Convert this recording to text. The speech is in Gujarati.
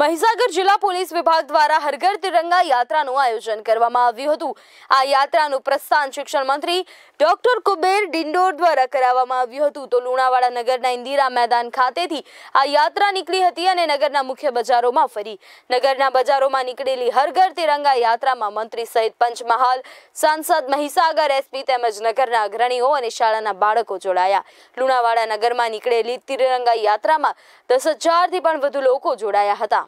મહીસાગર જિલ્લા પોલીસ વિભાગ દ્વારા હરઘર તિરંગા યાત્રાનું આયોજન કરવામાં આવ્યું હતું આ યાત્રાનું પ્રસ્થાન શિક્ષણ મંત્રી ડોક્ટર કુબેર ડિંડોર દ્વારા કરાવવામાં આવ્યું હતું તો લુણાવાડા નગરના ઇન્દિરા મેદાન ખાતેથી આ યાત્રા નીકળી હતી અને નગરના મુખ્ય બજારોમાં ફરી નગરના બજારોમાં નીકળેલી હરઘર તિરંગા યાત્રામાં મંત્રી સહિત પંચમહાલ સાંસદ મહીસાગર એસપી તેમજ નગરના અગ્રણીઓ અને શાળાના બાળકો જોડાયા લુણાવાડા નગરમાં નીકળેલી તિરંગા યાત્રામાં દસ હજારથી પણ વધુ લોકો જોડાયા હતા